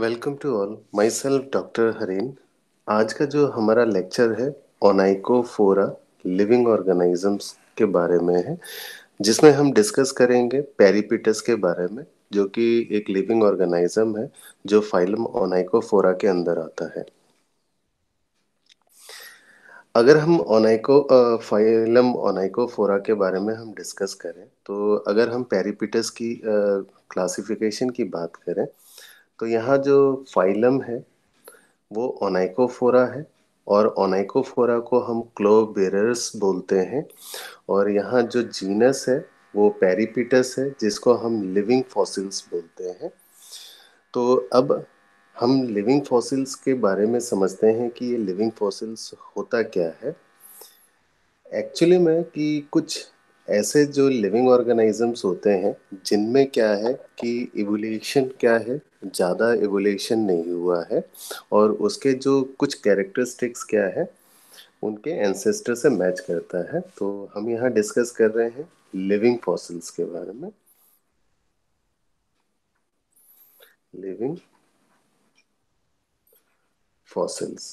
Welcome to all my self doctor हरीन आज का जो हमारा लेक्चर है ओनाइको फोरा लिविंग ऑर्गेनाइजम्स के बारे में है जिसमें हम डिस्कस करेंगे पेरीपिटस के बारे में जो कि एक लिविंग ऑर्गेनाइज़म है जो फाइलम ओनाइको फोरा के अंदर आता है अगर हम ओनाइको फाइलम ओनाइको फोरा के बारे में हम डिस्कस करें तो अगर हम पेरीपिटस की क्लासिफिकेशन की बात करें तो यहाँ जो फाइलम है वो ओनाइकोफोरा है और ओनाइकोफोरा को हम क्लो बेरर्स बोलते हैं और यहाँ जो जीनस है वो पेरीपिटस है जिसको हम लिविंग फॉसिल्स बोलते हैं तो अब हम लिविंग फॉसिल्स के बारे में समझते हैं कि ये लिविंग फॉसिल्स होता क्या है एक्चुअली में कि कुछ ऐसे जो लिविंग ऑर्गेनिजम्स होते हैं जिनमें क्या है कि इवोल्यूशन क्या है ज़्यादा इवोल्यूशन नहीं हुआ है और उसके जो कुछ कैरेक्टरिस्टिक्स क्या है उनके एंसेस्टर से मैच करता है तो हम यहाँ डिस्कस कर रहे हैं लिविंग फॉसिल्स के बारे में लिविंग फॉसिल्स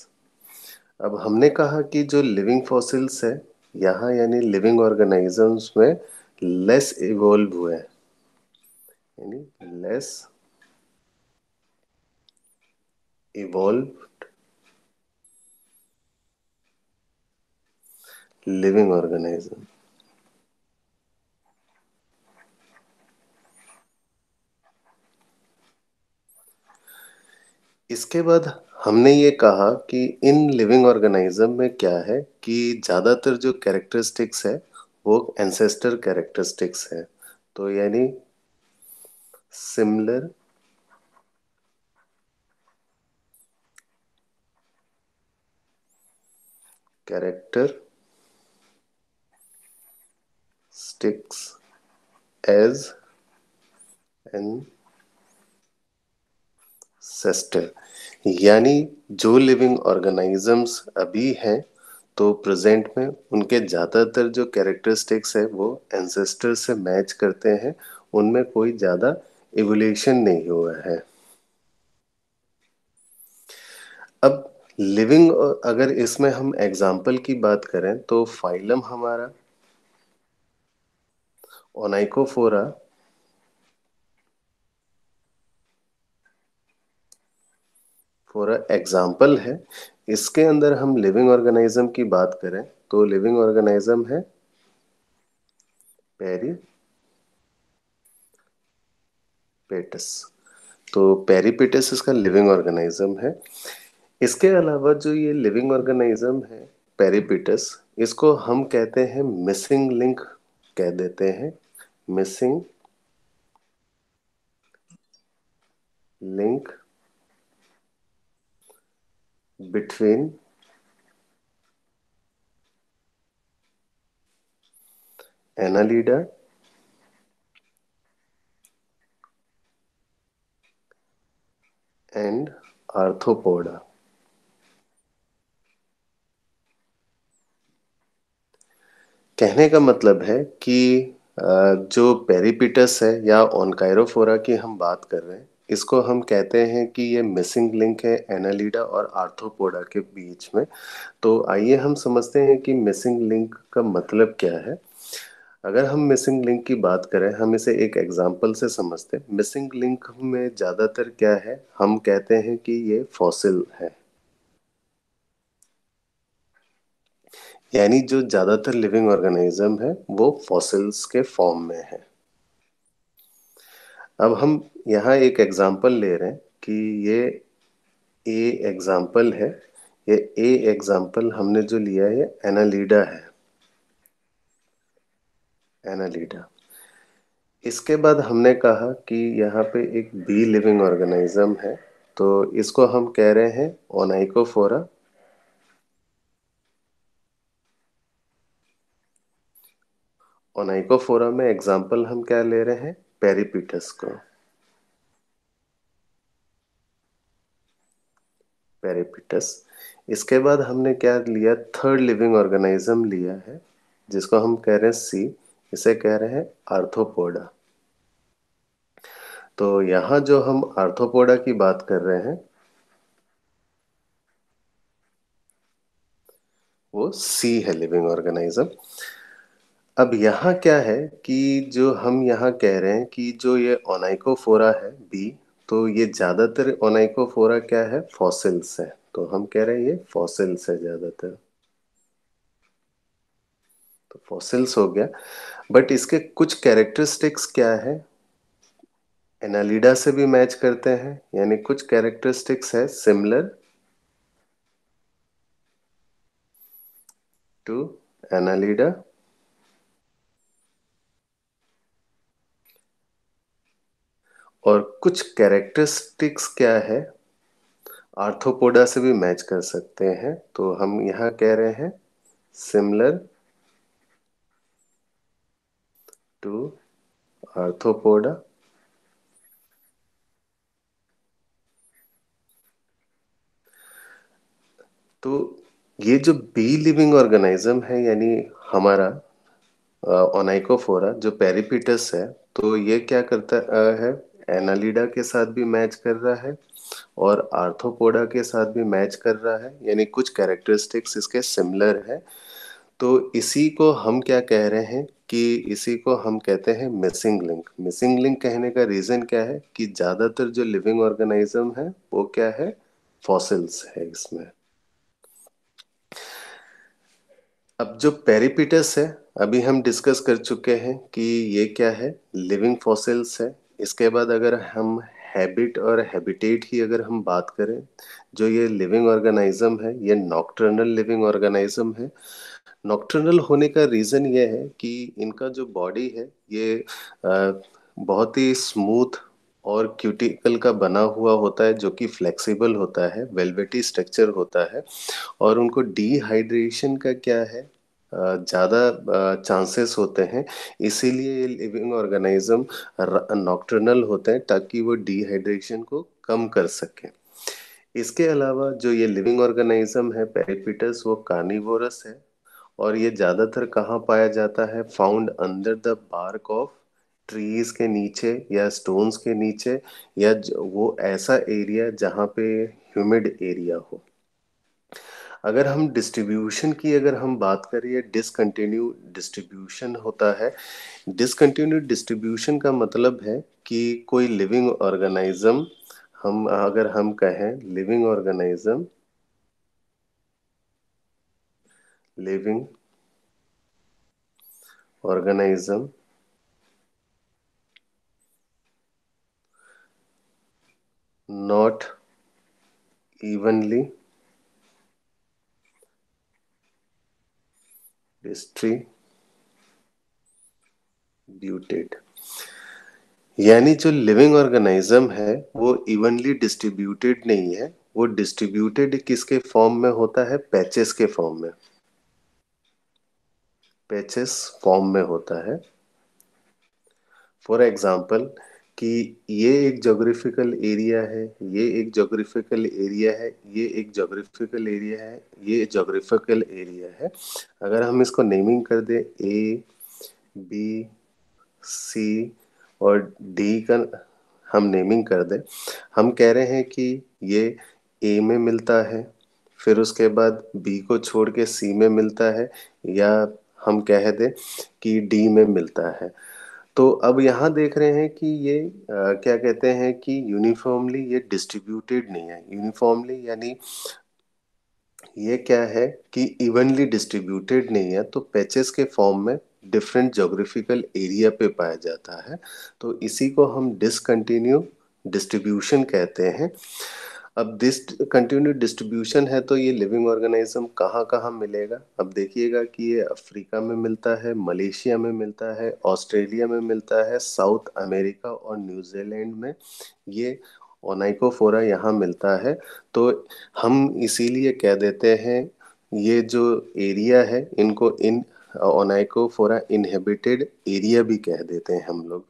अब हमने कहा कि जो लिविंग फॉसिल्स है यहाँ यानी लिविंग ऑर्गेनाइजम्स में लेस इवॉल्व हुए यानी लेस इवॉल्व लिविंग ऑर्गेनाइजम इसके बाद हमने ये कहा कि इन लिविंग ऑर्गेनाइज्म में क्या है कि ज़्यादातर जो कैरेक्टरिस्टिक्स है वो एंसेस्टर कैरेक्टरिस्टिक्स है तो यानी similar characteristics as ancestor यानी जो लिविंग ऑर्गेनाइजम्स अभी हैं तो प्रेजेंट में उनके ज़्यादातर जो कैरेक्टरिस्टिक्स है वो एंसेस्टर से मैच करते हैं उनमें कोई ज़्यादा एवोल्यूशन नहीं हुआ है अब लिविंग अगर इसमें हम एग्जाम्पल की बात करें तो फाइलम हमारा ओनाइकोफोरा फॉर एग्जाम्पल है इसके अंदर हम लिविंग ऑर्गेनाइज्म की बात करें तो लिविंग ऑर्गेनाइज्म है पेरी पेटस तो पेरीपेटस इसका लिविंग ऑर्गेनाइज्म है इसके अलावा जो ये लिविंग ऑर्गेनाइज्म है पेरीपिटस इसको हम कहते हैं मिसिंग लिंक कह देते हैं missing link between ana leader and arthropoda. कहने का मतलब है कि जो पेरीपिटस है या ऑनकाइरोफोरा की हम बात कर रहे हैं इसको हम कहते हैं कि ये मिसिंग लिंक है एनालिडा और आर्थोपोडा के बीच में तो आइए हम समझते हैं कि मिसिंग लिंक का मतलब क्या है अगर हम मिसिंग लिंक की बात करें हम इसे एक एग्जाम्पल से समझते हैं मिसिंग लिंक में ज़्यादातर क्या है हम कहते हैं कि ये फॉसिल है यानी जो ज़्यादातर लिविंग ऑर्गेनिज्म है वो फॉसिल्स के फॉर्म में है अब हम यहाँ एक एग्जाम्पल ले रहे हैं कि ये ए एग्जाम्पल है ये ए एग्जाम्पल हमने जो लिया है एनालीडा है एनालीडा इसके बाद हमने कहा कि यहाँ पे एक बी लिविंग ऑर्गेनाइज्म है तो इसको हम कह रहे हैं ओनाइकोफोरा ओनाइकोफोरा में एग्जाम्पल हम क्या ले रहे हैं पेरीपीटस को पेरीपीटस इसके बाद हमने क्या लिया थर्ड लिविंग ऑर्गेनाइज्म लिया है जिसको हम कह रहे हैं सी इसे कह रहे हैं आर्थोपोडा तो यहां जो हम आर्थोपोडा की बात कर रहे हैं वो सी है लिविंग ऑर्गेनाइज्म अब यहाँ क्या है कि जो हम यहाँ कह रहे हैं कि जो ये ओनाइकोफोरा है बी तो ये ज्यादातर ओनाइकोफोरा क्या है फॉसिल्स है तो हम कह रहे हैं ये फॉसिल्स है ज्यादातर तो फॉसिल्स हो गया बट इसके कुछ कैरेक्टरिस्टिक्स क्या है एनालिडा से भी मैच करते हैं यानी कुछ कैरेक्टरिस्टिक्स है सिमिलर टू एनालिडा और कुछ कैरेक्टरिस्टिक्स क्या है आर्थोपोडा से भी मैच कर सकते हैं तो हम यहाँ कह रहे हैं सिमिलर टू आर्थोपोडा तो ये जो बी लिविंग ऑर्गेनाइज्म है यानी हमारा ओनाइकोफोरा जो पेरीपिटस है तो ये क्या करता है एनालिडा के साथ भी मैच कर रहा है और आर्थोपोडा के साथ भी मैच कर रहा है यानी कुछ कैरेक्टरिस्टिक्स इसके सिमिलर है तो इसी को हम क्या कह रहे हैं कि इसी को हम कहते हैं मिसिंग लिंक मिसिंग लिंक कहने का रीजन क्या है कि ज्यादातर जो लिविंग ऑर्गेनाइज्म है वो क्या है फॉसिल्स है इसमें अब जो पेरिपिटस है अभी हम डिस्कस कर चुके हैं कि ये क्या है लिविंग फॉसिल्स है इसके बाद अगर हम हैबिट और हैबिटेट की अगर हम बात करें जो ये लिविंग ऑर्गेनाइज्म है ये नॉक्टर्नल लिविंग ऑर्गेनाइज्म है नॉक्टर्नल होने का रीज़न ये है कि इनका जो बॉडी है ये बहुत ही स्मूथ और क्यूटिकल का बना हुआ होता है जो कि फ्लेक्सिबल होता है वेलवेटी स्ट्रक्चर होता है और उनको डिहाइड्रेशन का क्या है ज़्यादा चांसेस होते हैं इसीलिए ये लिविंग ऑर्गेनाइज्म नॉक्टर्नल होते हैं ताकि वो डिहाइड्रेशन को कम कर सकें इसके अलावा जो ये लिविंग ऑर्गेनाइज्म है पेरिपिटस वो कार्निवोरस है और ये ज़्यादातर कहाँ पाया जाता है found under the bark of trees के नीचे या स्टोन्स के नीचे या वो ऐसा एरिया जहाँ पे ह्यूमिड एरिया हो अगर हम डिस्ट्रीब्यूशन की अगर हम बात करें डिसकंटिन्यू डिस्ट्रीब्यूशन होता है डिसकंटिन्यू डिस्ट्रीब्यूशन का मतलब है कि कोई लिविंग ऑर्गेनाइज्म हम अगर हम कहें living organism living organism not evenly distri distributed यानी जो लिविंग ऑर्गेनाइज्म है वो इवनली डिस्ट्रीब्यूटेड नहीं है वो डिस्ट्रीब्यूटेड किसके फॉर्म में होता है पैचेस के फॉर्म में पैचेस फॉर्म में होता है फॉर एग्जाम्पल कि ये एक जोग्राफिकल एरिया है ये एक जोग्राफिकल एरिया है ये एक जोग्राफिकल एरिया है ये जोग्राफिकल एरिया है अगर हम इसको नेमिंग कर दें ए बी सी और डी का हम नेमिंग कर दें हम कह रहे हैं कि ये ए में मिलता है फिर उसके बाद बी को छोड़ के सी में मिलता है या हम कह दें कि डी में मिलता है तो अब यहाँ देख रहे हैं कि ये आ, क्या कहते हैं कि यूनिफॉर्मली ये डिस्ट्रीब्यूटेड नहीं है यूनिफॉर्मली यानी ये क्या है कि इवनली डिस्ट्रीब्यूटेड नहीं है तो पैचेस के फॉर्म में डिफरेंट जोग्राफिकल एरिया पे पाया जाता है तो इसी को हम डिसकंटिन्यू डिस्ट्रीब्यूशन कहते हैं अब दिस कंटिन्यू डिस्ट्रीब्यूशन है तो ये लिविंग ऑर्गेनाइज्म कहाँ कहाँ मिलेगा अब देखिएगा कि ये अफ्रीका में मिलता है मलेशिया में मिलता है ऑस्ट्रेलिया में मिलता है साउथ अमेरिका और न्यूजीलैंड में ये ओनाइकोफोरा यहाँ मिलता है तो हम इसीलिए कह देते हैं ये जो एरिया है इनको इन ओनाइकोफोरा इनहेबिटेड एरिया भी कह देते हैं हम लोग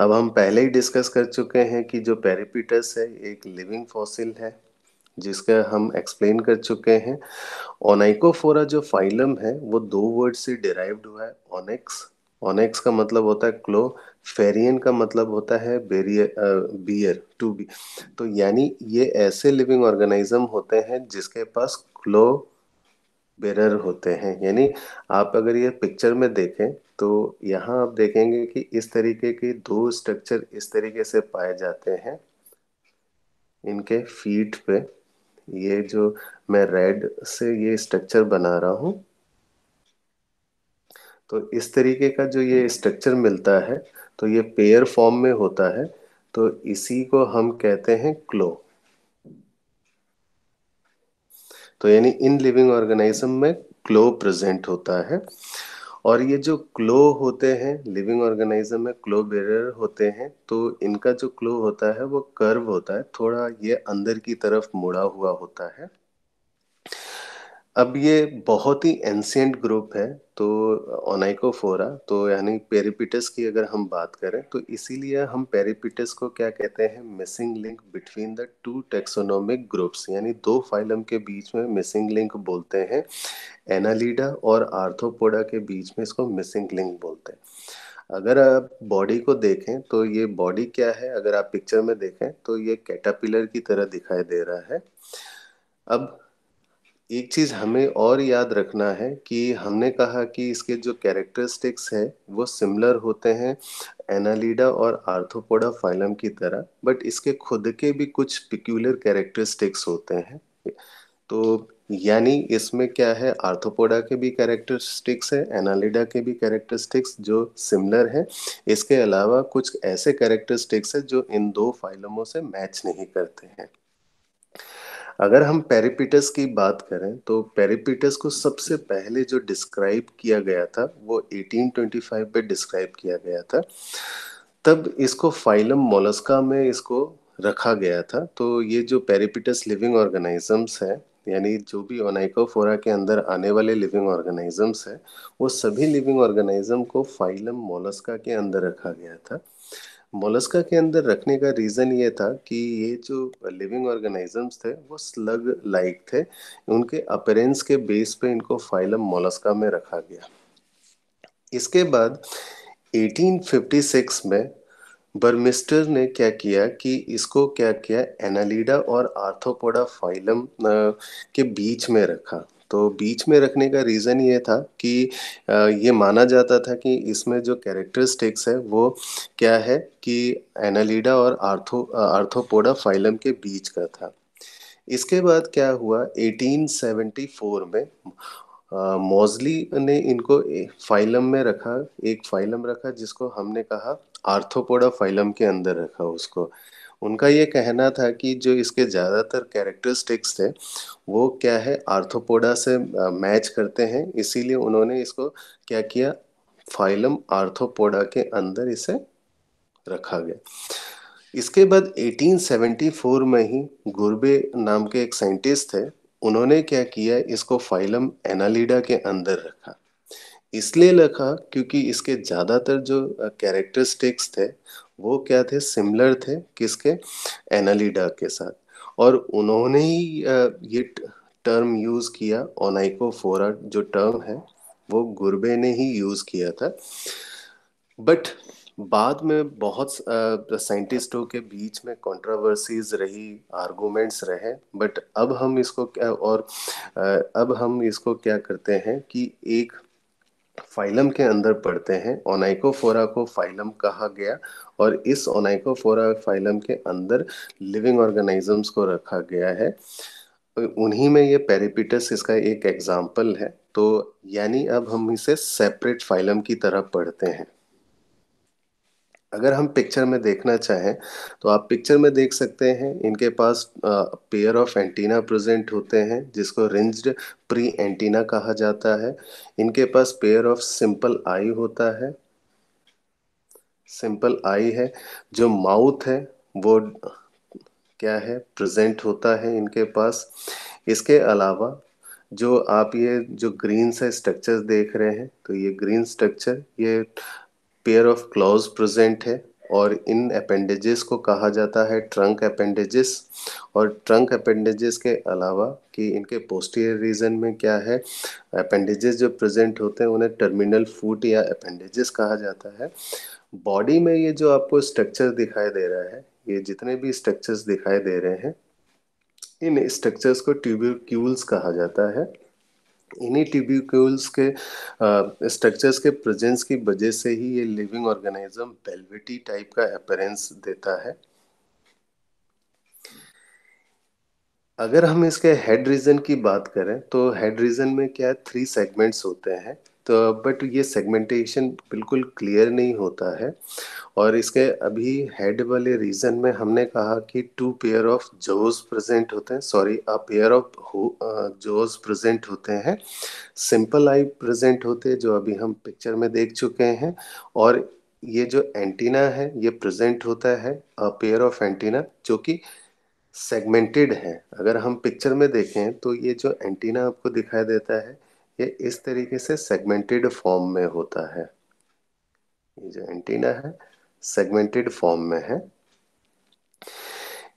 अब हम पहले ही डिस्कस कर चुके हैं कि जो पेरिपिटस है एक लिविंग फॉसिल है जिसका हम एक्सप्लेन कर चुके हैं ओनाइकोफोरा जो फाइलम है वो दो वर्ड से डिराइव्ड हुआ है ओनेक्स ओनेक्स का मतलब होता है क्लो फेरियन का मतलब होता है बेरियर बियर टू बी तो यानी ये ऐसे लिविंग ऑर्गेनाइज्म होते हैं जिसके पास क्लो बेरर होते हैं यानी आप अगर ये पिक्चर में देखें तो यहाँ आप देखेंगे कि इस तरीके के दो स्ट्रक्चर इस तरीके से पाए जाते हैं इनके फीट पे ये जो मैं रेड से ये स्ट्रक्चर बना रहा हूं तो इस तरीके का जो ये स्ट्रक्चर मिलता है तो ये पेयर फॉर्म में होता है तो इसी को हम कहते हैं क्लो तो यानी इन लिविंग ऑर्गेनाइजम में क्लो प्रेजेंट होता है और ये जो क्लो होते हैं लिविंग ऑर्गेनाइजम में क्लो बेरर होते हैं तो इनका जो क्लो होता है वो कर्व होता है थोड़ा ये अंदर की तरफ मुड़ा हुआ होता है अब ये बहुत ही एंसियंट ग्रुप है तो ओनाइकोफोरा तो यानी पेरिपिटस की अगर हम बात करें तो इसीलिए हम पेरिपिटस को क्या कहते हैं missing link between the two taxonomic groups यानी दो फाइलम के बीच में मिसिंग लिंक बोलते हैं एनालीडा और आर्थोपोडा के बीच में इसको मिसिंग लिंक बोलते हैं अगर आप बॉडी को देखें तो ये बॉडी क्या है अगर आप पिक्चर में देखें तो ये कैटापिलर की तरह दिखाई दे रहा है अब एक चीज हमें और याद रखना है कि हमने कहा कि इसके जो कैरेक्टरिस्टिक्स हैं वो सिमिलर होते हैं एनालिडा और आर्थोपोडा फाइलम की तरह बट इसके खुद के भी कुछ पिक्यूलर कैरेक्टरिस्टिक्स होते हैं तो यानी इसमें क्या है आर्थोपोडा के भी कैरेक्टरिस्टिक्स है एनालिडा के भी कैरेक्टरिस्टिक्स जो सिमिलर हैं इसके अलावा कुछ ऐसे कैरेक्टरिस्टिक्स है जो इन दो फाइलमों से मैच नहीं करते हैं अगर हम पेरिपिटस की बात करें तो पेरिपिटस को सबसे पहले जो डिस्क्राइब किया गया था वो 1825 पे डिस्क्राइब किया गया था तब इसको फाइलम मोलस्का में इसको रखा गया था तो ये जो पेरिपिटस लिविंग ऑर्गेनाइजम्स है यानी जो भी ओनाइकोफोरा के अंदर आने वाले लिविंग ऑर्गेनाइजम्स है वो सभी लिविंग ऑर्गेनाइजम को फाइलम मोलस्का के अंदर रखा गया था मोलस्का के अंदर रखने का रीज़न ये था कि ये जो लिविंग ऑर्गेनिजम्स थे वो स्लग लाइक थे उनके अपेरेंस के बेस पे इनको फाइलम मोलस्का में रखा गया इसके बाद 1856 में बर्मिस्टर ने क्या किया कि इसको क्या किया एनालिडा और आर्थोपोडा फाइलम के बीच में रखा तो बीच में रखने का रीज़न ये था कि ये माना जाता था कि इसमें जो कैरेक्टरिस्टिक्स है वो क्या है कि एनालिडा और आर्थो आर्थोपोडा फाइलम के बीच का था इसके बाद क्या हुआ 1874 में मोजली ने इनको फाइलम में रखा एक फाइलम रखा जिसको हमने कहा आर्थोपोडा फाइलम के अंदर रखा उसको उनका ये कहना था कि जो इसके ज़्यादातर कैरेक्टरिस्टिक्स थे वो क्या है आर्थोपोडा से मैच करते हैं इसीलिए उन्होंने इसको क्या किया फाइलम आर्थोपोडा के अंदर इसे रखा गया इसके बाद 1874 में ही गुरबे नाम के एक साइंटिस्ट थे उन्होंने क्या किया इसको फाइलम एनालिडा के अंदर रखा इसलिए रखा क्योंकि इसके ज़्यादातर जो कैरेक्टरिस्टिक्स थे वो क्या थे सिमिलर थे किसके एनालिडा के साथ और उन्होंने ही ये टर्म यूज किया ओनाइकोफोरा जो टर्म है वो गुरबे ने ही यूज किया था बट बाद में बहुत साइंटिस्टों के बीच में कंट्रोवर्सीज रही आर्गुमेंट्स रहे बट अब हम इसको क्या और आ, अब हम इसको क्या करते हैं कि एक फाइलम के अंदर पढ़ते हैं ओनाइकोफोरा को फाइलम कहा गया और इस ओनाइकोफोरा फाइलम के अंदर लिविंग ऑर्गेनिजम्स को रखा गया है उन्हीं में ये पेरिपिटस इसका एक एग्जाम्पल है तो यानी अब हम इसे सेपरेट फाइलम की तरह पढ़ते हैं अगर हम पिक्चर में देखना चाहें तो आप पिक्चर में देख सकते हैं इनके पास पेयर ऑफ एंटीना प्रेजेंट होते हैं जिसको रिंज्ड प्री एंटीना कहा जाता है इनके पास पेयर ऑफ सिंपल आई होता है सिंपल आई है जो माउथ है वो क्या है प्रेजेंट होता है इनके पास इसके अलावा जो आप ये जो ग्रीन सा स्ट्रक्चर देख रहे हैं तो ये ग्रीन स्ट्रक्चर ये पेयर ऑफ क्लॉज प्रेजेंट है और इन अपेंडेजेस को कहा जाता है ट्रंक अपेंडेजेस और ट्रंक अपेंडेजेस के अलावा कि इनके पोस्टीरियर रीजन में क्या है अपेंडेजेस जो प्रेजेंट होते हैं उन्हें टर्मिनल फूट या अपेंडेजेस कहा जाता है बॉडी में ये जो आपको स्ट्रक्चर दिखाई दे रहा है ये जितने भी स्ट्रक्चर्स दिखाई दे रहे हैं इन स्ट्रक्चर्स को ट्यूब्यूक्यूल्स कहा जाता है इन्हीं ट्यूबिक्यूल्स के स्ट्रक्चर्स के प्रेजेंस की वजह से ही ये लिविंग ऑर्गेनिज्म बेल्वेटी टाइप का अपेरेंस देता है अगर हम इसके हेड रीजन की बात करें तो हेड रीजन में क्या है थ्री सेगमेंट्स होते हैं तो बट ये सेगमेंटेशन बिल्कुल क्लियर नहीं होता है और इसके अभी हेड वाले रीजन में हमने कहा कि two pair of jaws present होते हैं sorry a pair of jaws present होते हैं सिंपल आई प्रेजेंट होते हैं जो अभी हम पिक्चर में देख चुके हैं और ये जो एंटीना है ये प्रेजेंट होता है अ पेयर ऑफ एंटीना जो कि सेगमेंटेड है अगर हम पिक्चर में देखें तो ये जो एंटीना आपको दिखाई देता है ये इस तरीके से सेगमेंटेड फॉर्म में होता है ये जो एंटीना है सेगमेंटेड फॉर्म में है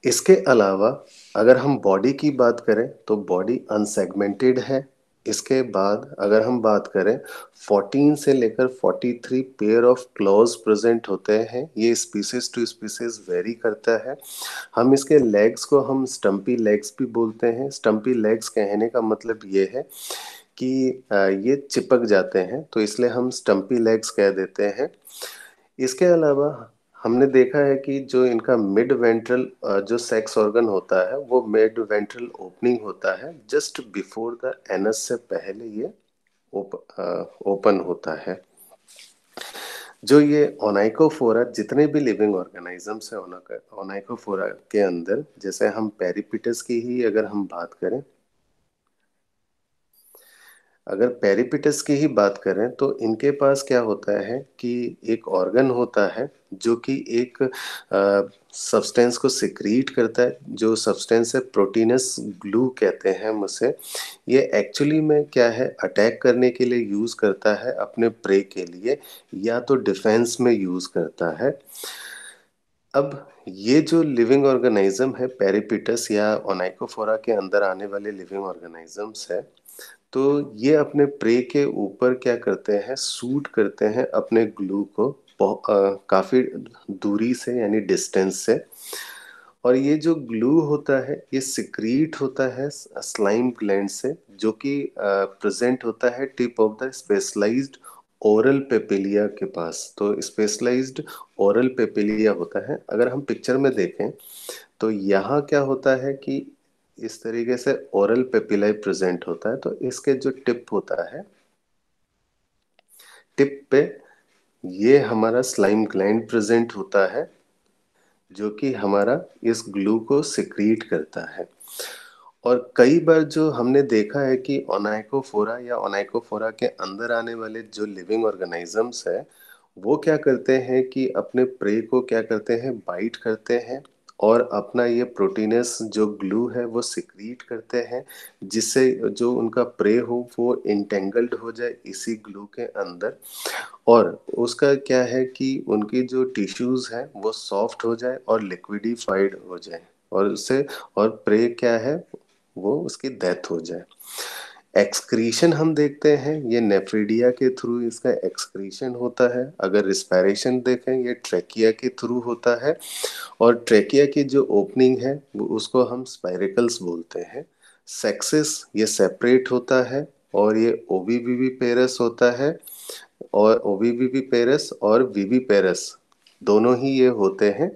इसके अलावा अगर हम बॉडी की बात करें तो बॉडी अनसेगमेंटेड है इसके बाद अगर हम बात करें 14 से लेकर 43 पेयर ऑफ क्लॉज प्रेजेंट होते हैं ये स्पीसीज टू स्पीसीज वेरी करता है हम इसके लेग्स को हम स्टम्पी लेग्स भी बोलते हैं स्टम्पी लेग्स कहने का मतलब ये है कि ये चिपक जाते हैं तो इसलिए हम स्टम्पी लेग्स कह देते हैं इसके अलावा हमने देखा है कि जो इनका मिड वेंट्रल जो सेक्स ऑर्गन होता है वो मिड वेंट्रल ओपनिंग होता है जस्ट बिफोर द एनस से पहले ये ओप, ओपन होता है जो ये ओनाइकोफोरा जितने भी लिविंग ऑर्गेनाइजम्स है ओनाइकोफोरा के अंदर जैसे हम पेरिपिटस की ही अगर हम बात करें अगर पेरिपिटस की ही बात करें तो इनके पास क्या होता है कि एक ऑर्गन होता है जो कि एक सब्सटेंस को सिक्रीट करता है जो सब्सटेंस है प्रोटीनस ग्लू कहते हैं हम उसे ये एक्चुअली में क्या है अटैक करने के लिए यूज़ करता है अपने प्रे के लिए या तो डिफेंस में यूज़ करता है अब ये जो लिविंग ऑर्गेनाइज्म है पेरिपिटस या ओनाइकोफोरा के अंदर आने वाले लिविंग ऑर्गेनाइजम्स है तो ये अपने प्रे के ऊपर क्या करते हैं सूट करते हैं अपने ग्लू को काफ़ी दूरी से यानी डिस्टेंस से और ये जो ग्लू होता है ये सिक्रीट होता है स्लाइम ग्लैंड से जो कि प्रेजेंट होता है tip of the specialised oral papilla के पास तो स्पेशलाइज्ड ओरल पेपिलिया होता है अगर हम पिक्चर में देखें तो यहाँ क्या होता है कि इस तरीके से ओरल पेपिलाई प्रेजेंट होता है तो इसके जो टिप होता है टिप पे ये हमारा स्लाइम ग्लैंड प्रेजेंट होता है जो कि हमारा इस ग्लू को सिक्रीट करता है और कई बार जो हमने देखा है कि ओनाइकोफोरा या ओनाइकोफोरा के अंदर आने वाले जो लिविंग ऑर्गेनाइजम्स है वो क्या करते हैं कि अपने प्रे को क्या करते हैं बाइट करते हैं और अपना ये प्रोटीनस जो ग्लू है वो सिक्रीट करते हैं जिससे जो उनका प्रे हो वो इंटेंगल्ड हो जाए इसी ग्लू के अंदर और उसका क्या है कि उनकी जो टिश्यूज हैं वो सॉफ्ट हो जाए और लिक्विडिफाइड हो जाए और उससे और प्रे क्या है वो उसकी डेथ हो जाए एक्सक्रीशन हम देखते हैं ये नेफ्रीडिया के थ्रू इसका एक्सक्रीशन होता है अगर रिस्पायरेशन देखें ये ट्रेकिया के थ्रू होता है और ट्रेकिया की जो ओपनिंग है उसको हम स्पायरिकल्स बोलते हैं सेक्सिस ये सेपरेट होता है और ये ओबीबीबी पेरस होता है और ओबीबीबी पेरस और वीवी पेरस दोनों ही ये होते हैं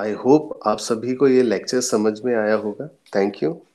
आई होप आप सभी को ये लेक्चर समझ में आया होगा थैंक यू